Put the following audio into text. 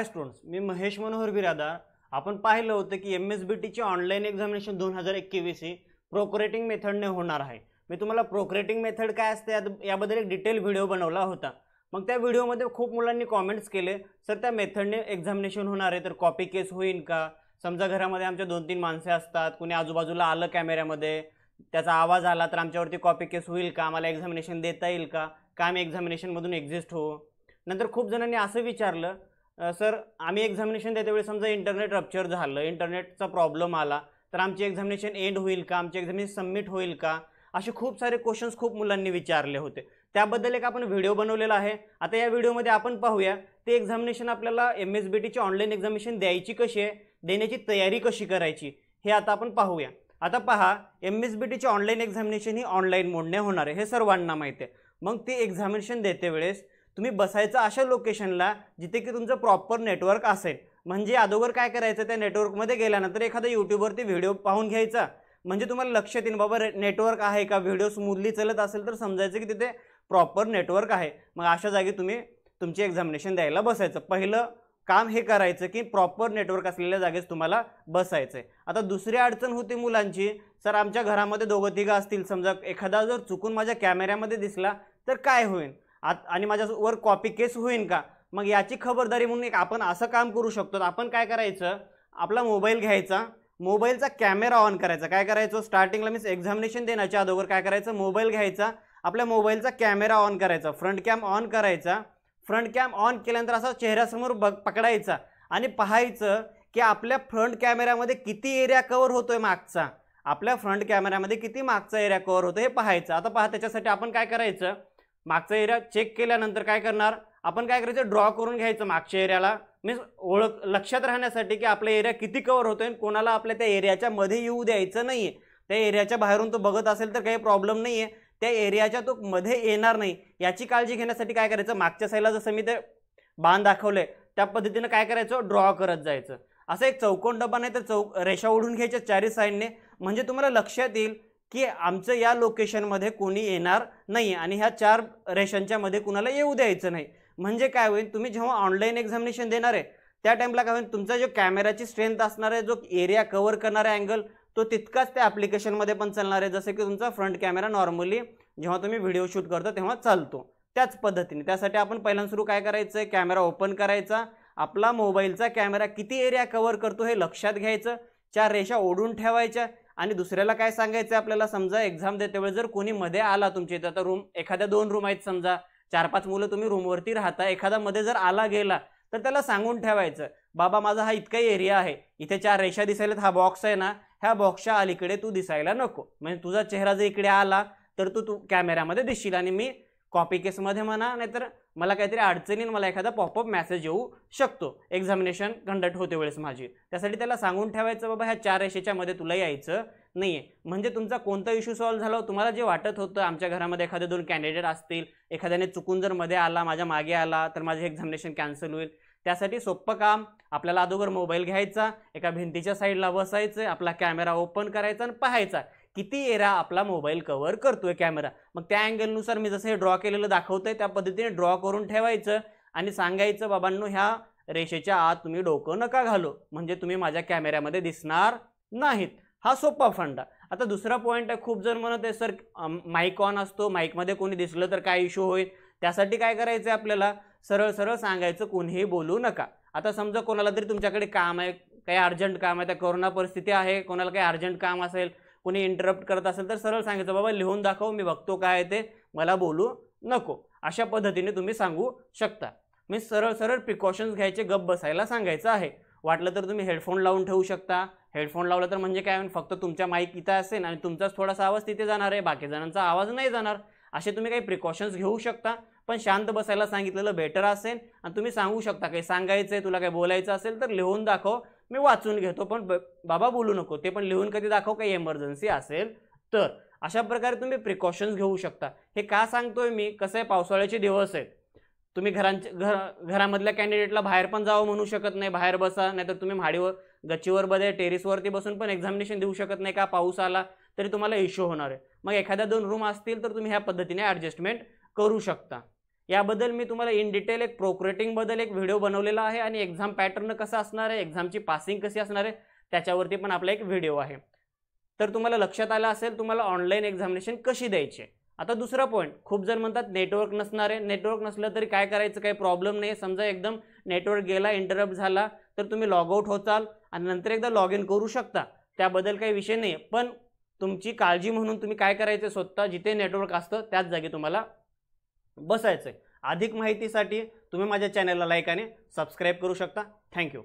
हाय students मी महेश मनोहर बिरादा आपण पाहिलं होतं की एम एस बी टीची ऑनलाईन एक्झामिनेशन दोन हजार एकवीस ही प्रोक्रेटिंग मेथडने होणार आहे मी तुम्हाला प्रोक्रेटिंग मेथड काय असते याबद्दल एक डिटेल व्हिडिओ बनवला होता मग त्या व्हिडिओमध्ये खूप मुलांनी कॉमेंट्स केले सर त्या मेथडने एक्झामिनेशन होणार आहे तर कॉपी केस होईल का समजा घरामध्ये आमच्या दोन तीन माणसे असतात कुणी आजूबाजूला आलं कॅमेऱ्यामध्ये त्याचा आवाज आला तर आमच्यावरती कॉपी केस होईल का आम्हाला एक्झामिनेशन देता येईल का काय मी एक्झामिनेशनमधून एक्झिस्ट हो नंतर खूप जणांनी असं विचारलं सर आम्ही एक्झामिनेशन देते वेळेस समजा इंटरनेट रप्चर झालं इंटरनेटचा प्रॉब्लेम आला तर आमची एक्झामिनेशन एंड होईल का आमची एक्झामिनेशन सबमिट होईल का असे खूप सारे क्वेश्चन्स खूप मुलांनी विचारले होते त्याबद्दल एक आपण व्हिडिओ बनवलेला आहे आता या व्हिडिओमध्ये आपण पाहूया ते एक्झामिनेशन आपल्याला एम एस बी टीची ऑनलाईन एक्झामिनेशन द्यायची कशी आहे देण्याची तयारी कशी करायची हे आता आपण पाहूया आता पहा एम एस बी टीची ऑनलाईन एक्झामिनेशन ही ऑनलाईन मोडणे होणार आहे हे सर्वांना माहिती आहे मग ती एक्झामिनेशन देते वेळेस तुम्ही बसायचं अशा लोकेशनला जिथे की तुमचं प्रॉपर नेटवर्क असेल म्हणजे अगोदर काय करायचं त्या नेटवर्कमध्ये गेल्यानंतर एखादा यूट्यूबवरती व्हिडिओ पाहून घ्यायचा म्हणजे तुम्हाला लक्षात येईल बाबा नेटवर्क आहे का व्हिडिओ स्मूथली चलत असेल तर समजायचं की तिथे प्रॉपर नेटवर्क आहे मग अशा जागी तुम्ही तुमची एक्झामिनेशन द्यायला बसायचं पहिलं काम हे करायचं की प्रॉपर नेटवर्क असलेल्या जागेच तुम्हाला बसायचं आहे आता दुसरी अडचण होती मुलांची सर आमच्या घरामध्ये दोघं तिघं असतील समजा एखादा जर चुकून माझ्या कॅमेऱ्यामध्ये दिसला तर काय होईल आत आणि माझ्यावर कॉपी केस होईल का मग याची खबरदारी म्हणून एक आपण असं काम करू शकतो आपण काय करायचं आपला मोबाईल घ्यायचा मोबाईलचा कॅमेरा ऑन करायचा काय करायचं स्टार्टिंगला मीन्स एक्झामिनेशन देण्याच्या अगोदर काय करायचं मोबाईल घ्यायचा आपल्या मोबाईलचा कॅमेरा ऑन करायचा फ्रंट कॅम ऑन करायचा फ्रंट कॅम ऑन केल्यानंतर असा चेहऱ्यासमोर बघ पकडायचा आणि पाहायचं की आपल्या फ्रंट कॅमेऱ्यामध्ये किती एरिया कवर आहे मागचा आपल्या फ्रंट कॅमेऱ्यामध्ये किती मागचा एरिया कवर होतो हे पाहायचं आता पहा त्याच्यासाठी आपण काय करायचं मागचा एरिया चेक केल्यानंतर काय करणार आपण काय करायचं ड्रॉ करून घ्यायचं मागच्या एरियाला मीन्स ओळख लक्षात राहण्यासाठी की आपला एरिया किती कवर होतो आणि कोणाला आपल्या त्या एरियाच्या मध्ये येऊ द्यायचं नाही आहे त्या एरियाच्या बाहेरून तो बघत असेल तर काही प्रॉब्लेम नाही आहे त्या एरियाच्या तो मध्ये येणार नाही याची काळजी घेण्यासाठी काय करायचं मागच्या साईडला जसं मी ते बांध दाखवलं त्या पद्धतीनं काय करायचं ड्रॉ करत जायचं असं एक चौकोन डबा नाही तर चौ रेषा ओढून घ्यायच्या चारी साईडने म्हणजे तुम्हाला लक्षात येईल की आमचं या लोकेशनमध्ये कोणी येणार नाही आणि ह्या चार रेशनच्या मध्ये कुणाला येऊ द्यायचं नाही म्हणजे काय होईल तुम्ही जेव्हा ऑनलाईन एक्झामिनेशन देणार आहे त्या टाईमला काय होईल तुमचा जो कॅमेराची स्ट्रेंथ असणार आहे जो एरिया कव्हर करणार आहे अँगल तो तितकाच त्या ॲप्लिकेशनमध्ये पण चालणार आहे जसं की तुमचा फ्रंट कॅमेरा नॉर्मली जेव्हा तुम्ही व्हिडिओ शूट करता तेव्हा चालतो त्याच पद्धतीने त्यासाठी आपण पहिल्यांदा सुरू काय करायचं आहे कॅमेरा ओपन करायचा आपला मोबाईलचा कॅमेरा किती एरिया कव्हर करतो हे लक्षात घ्यायचं चार रेषा ओढून ठेवायच्या आणि दुसऱ्याला काय सांगायचं आपल्याला समजा एक्झाम देतेवेळी जर कोणी मध्ये आला तुमच्या इथं आता रूम एखाद्या दोन रूम आहेत समजा चार पाच मुलं तुम्ही रूमवरती राहता एखादा मध्ये जर आला गेला तर त्याला सांगून ठेवायचं बाबा माझा हा इतका एरिया आहे इथे चार रेषा दिसायला हा बॉक्स आहे ना ह्या बॉक्सच्या अलीकडे तू दिसायला नको म्हणजे तुझा चेहरा जर इकडे आला तर तू तू कॅमेऱ्यामध्ये दिसशील आणि मी कॉपी केसमध्ये म्हणा नाहीतर मला काहीतरी अडचणीन मला एखादा पॉपअप मेसेज येऊ शकतो एक्झामिनेशन कंडक्ट होते वेळेस माझी त्यासाठी त्याला सांगून ठेवायचं बाबा ह्या चार रेषेच्या मध्ये तुला यायचं नाही आहे म्हणजे तुमचा कोणता इश्यू सॉल्व्ह झाला हो, तुम्हाला जे वाटत होतं आमच्या घरामध्ये एखादे दोन कॅन्डिडेट असतील एखाद्याने चुकून जर मध्ये आला माझ्या मागे आला तर माझे एक्झामिनेशन कॅन्सल होईल त्यासाठी सोपं काम आपल्याला अगोदर मोबाईल घ्यायचा एका भिंतीच्या साईडला बसायचं आपला कॅमेरा ओपन करायचा आणि पाहायचा किती एरा आपला मोबाईल कव्हर करतोय कॅमेरा मग त्या अँगलनुसार मी जसं हे ड्रॉ केलेलं दाखवतंय त्या पद्धतीने ड्रॉ करून ठेवायचं आणि सांगायचं बाबांनो ह्या रेषेच्या आत तुम्ही डोकं नका घालो म्हणजे तुम्ही माझ्या कॅमेऱ्यामध्ये दिसणार नाहीत हा सोपा फंडा आता दुसरा पॉईंट आहे खूप जण म्हणत आहे सर माईक ऑन असतो माईकमध्ये कोणी दिसलं तर काय इश्यू होईल त्यासाठी काय करायचं आहे आपल्याला सरळ सरळ सांगायचं कोणीही बोलू नका आता समजा कोणाला तरी तुमच्याकडे काम आहे काही अर्जंट काम आहे त्या कोरोना परिस्थिती आहे कोणाला काही अर्जंट काम असेल कुणी इंटरप्ट करत असेल तर सरळ सांगायचं बाबा लिहून दाखव मी बघतो काय आहे ते मला बोलू नको अशा पद्धतीने तुम्ही सांगू शकता मी सरळ सरळ प्रिकॉशन्स घ्यायचे गप बसायला सांगायचं आहे वाटलं तर तुम्ही हेडफोन लावून ठेवू शकता हेडफोन लावला तर म्हणजे काय फक्त तुमच्या माईक इथं असेल आणि तुमचाच थोडासा आवाज तिथे जाणार आहे बाकी जणांचा आवाज नाही जाणार असे तुम्ही काही प्रिकॉशन्स घेऊ शकता पण शांत बसायला सांगितलेलं बेटर असेल आणि तुम्ही सांगू शकता काही सांगायचं आहे तुला काही बोलायचं असेल तर लिहून दाखव मी वाचून घेतो पण बाबा बोलू नको ते पण लिहून कधी दाखव काही एमर्जन्सी असेल तर अशा प्रकारे तुम्ही प्रिकॉशन्स घेऊ शकता हे का सांगतोय मी कसं आहे पावसाळ्याचे दिवस आहेत तुम्ही घरांच्या घर घरामधल्या कॅन्डिडेटला बाहेर पण जावं म्हणू शकत नाही बाहेर बसा नाहीतर तुम्ही माडीवर गच्चीवर बदल टेरेसवरती बसून पण एक्झामिनेशन देऊ शकत नाही का पाऊस आला तरी तुम्हाला इश्यू होणार आहे मग एखाद्या दोन रूम असतील तर तुम्ही ह्या पद्धतीने ॲडजस्टमेंट करू शकता याबद्दल मी तुम्हाला इन डिटेल एक प्रोक्रेटिंगबद्दल एक व्हिडिओ बनवलेला आहे आणि एक्झाम पॅटर्न कसा असणार आहे एक्झामची पासिंग कशी असणार आहे त्याच्यावरती पण आपला एक व्हिडिओ आहे तर तुम्हाला लक्षात आलं असेल तुम्हाला ऑनलाईन एक्झामिनेशन कशी द्यायची आता दुसरा पॉईंट खूप जण म्हणतात नेटवर्क नसणार आहे नेटवर्क नसलं तरी काय करायचं काही प्रॉब्लेम नाही समजा एकदम नेटवर्क गेला इंटरप्ट झाला तर तुम्ही लॉग आऊट होताल आणि नंतर एकदा लॉग इन करू शकता त्याबद्दल काही विषय नाही पण तुमची काळजी म्हणून तुम्ही काय करायचं स्वतः जिथे नेटवर्क असतं त्याच जागी तुम्हाला बसायचं आहे अधिक माहितीसाठी तुम्ही माझ्या चॅनलला लाईक आणि सबस्क्राईब करू शकता थँक्यू